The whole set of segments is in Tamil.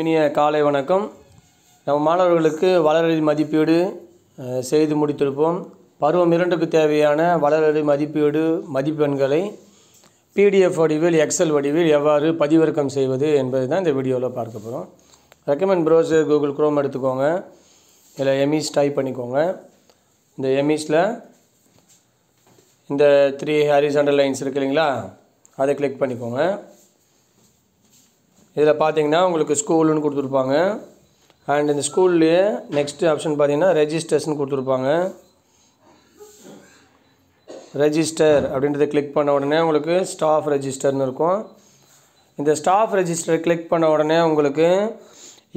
இனிய காலை வணக்கம் நம்ம மாணவர்களுக்கு வளரறி மதிப்பீடு செய்து முடித்திருப்போம் பருவம் இரண்டுக்கு தேவையான வளரறி மதிப்பீடு மதிப்பெண்களை பிடிஎஃப் வடிவில் எக்ஸல் வடிவில் எவ்வாறு பதிவிறக்கம் செய்வது என்பது தான் இந்த வீடியோவில் பார்க்க போகிறோம் ரெக்கமெண்ட் ப்ரௌசர் கூகுள் க்ரோம் எடுத்துக்கோங்க இதில் எம்இஸ் டைப் பண்ணிக்கோங்க இந்த எம்இஸில் இந்த த்ரீ ஹாரிசண்டல் லைன்ஸ் இருக்கு இல்லைங்களா அதை கிளிக் பண்ணிக்கோங்க இதில் பார்த்தீங்கன்னா உங்களுக்கு ஸ்கூலுன்னு கொடுத்துருப்பாங்க அண்ட் இந்த ஸ்கூல்லையே நெக்ஸ்ட்டு ஆப்ஷன் பார்த்தீங்கன்னா ரெஜிஸ்டர்ஸ்னு கொடுத்துருப்பாங்க ரெஜிஸ்டர் அப்படின்றத கிளிக் பண்ண உடனே உங்களுக்கு ஸ்டாஃப் ரெஜிஸ்டர்னு இருக்கும் இந்த ஸ்டாஃப் ரெஜிஸ்டர் கிளிக் பண்ண உடனே உங்களுக்கு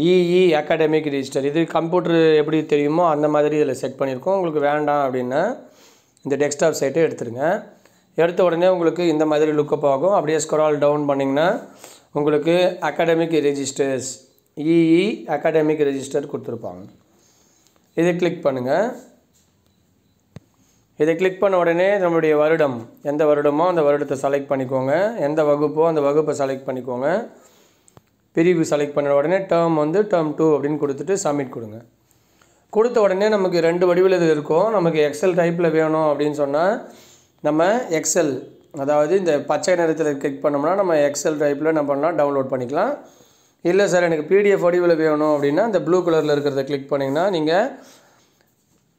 இஇ அகாடமிக் ரிஜிஸ்டர் இது கம்ப்யூட்டர் எப்படி தெரியுமோ அந்த மாதிரி இதில் செட் பண்ணியிருக்கோம் உங்களுக்கு வேண்டாம் அப்படின்னா இந்த டெஸ்க்டாப் சைட்டை எடுத்துருங்க எடுத்த உடனே உங்களுக்கு இந்த மாதிரி லுக்கப் ஆகும் அப்படியே ஸ்க்ரால் டவுன் பண்ணிங்கன்னா உங்களுக்கு academic registers EE academic register கொடுத்துருப்பாங்க இதை கிளிக் பண்ணுங்கள் இதை கிளிக் பண்ண உடனே நம்மளுடைய வருடம் எந்த வருடமோ அந்த வருடத்தை செலக்ட் பண்ணிக்கோங்க எந்த வகுப்போ அந்த வகுப்பை செலக்ட் பண்ணிக்கோங்க பிரிவு செலக்ட் பண்ண உடனே டேர்ம் வந்து டேர்ம் டூ அப்படின்னு கொடுத்துட்டு சப்மிட் கொடுங்க கொடுத்த உடனே நமக்கு ரெண்டு வடிவில் இது இருக்கும் நமக்கு எக்ஸல் டைப்பில் வேணும் அப்படின்னு சொன்னால் நம்ம எக்ஸல் அதாவது இந்த பச்சை நிறத்தில் கிளிக் பண்ணோம்னா நம்ம எக்ஸல் டைப்பில் என்ன பண்ணலாம் டவுன்லோட் பண்ணிக்கலாம் இல்லை சார் எனக்கு பிடிஎஃப் வடிவில் வேணும் அப்படின்னா இந்த ப்ளூ கலரில் இருக்கிறத கிளிக் பண்ணிங்கன்னா நீங்கள்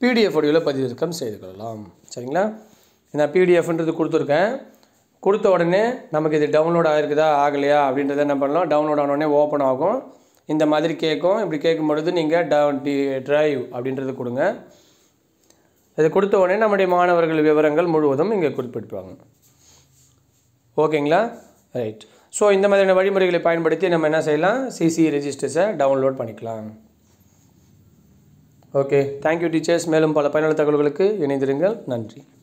பிடிஎஃப் வடிவில் பதிவிறக்கம் செய்து கொள்ளலாம் சரிங்களா நான் பிடிஎஃப்ன்றது கொடுத்துருக்கேன் கொடுத்த உடனே நமக்கு இது டவுன்லோட் ஆகிருக்குதா ஆகலையா அப்படின்றத என்ன பண்ணலாம் டவுன்லோட் ஆனோடனே ஓப்பன் ஆகும் இந்த மாதிரி கேட்கும் இப்படி கேட்கும் பொழுது நீங்கள் டவுன் டி ட்ரைவ் அப்படின்றது கொடுங்க அது கொடுத்த உடனே நம்முடைய மாணவர்கள் விவரங்கள் முழுவதும் இங்கே குறிப்பிடுவாங்க ஓகேங்களா ரைட் ஸோ இந்த மாதிரியான வழிமுறைகளை பயன்படுத்தி நம்ம என்ன செய்யலாம் சிசி ரெஜிஸ்டர்ஸை டவுன்லோட் பண்ணிக்கலாம் ஓகே தேங்க்யூ டீச்சர்ஸ் மேலும் பல பயனுள்ள தகவல்களுக்கு இணைந்திருங்கள் நன்றி